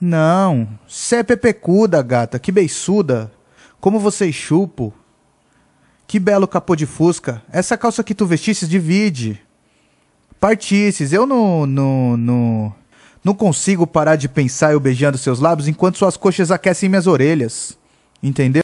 Não, cê é pepecuda, gata, que beiçuda. Como vocês é chupo. Que belo capô de fusca. Essa calça que tu vestisses divide. Partisses, eu não, não, não, não consigo parar de pensar eu beijando seus lábios enquanto suas coxas aquecem minhas orelhas. Entendeu?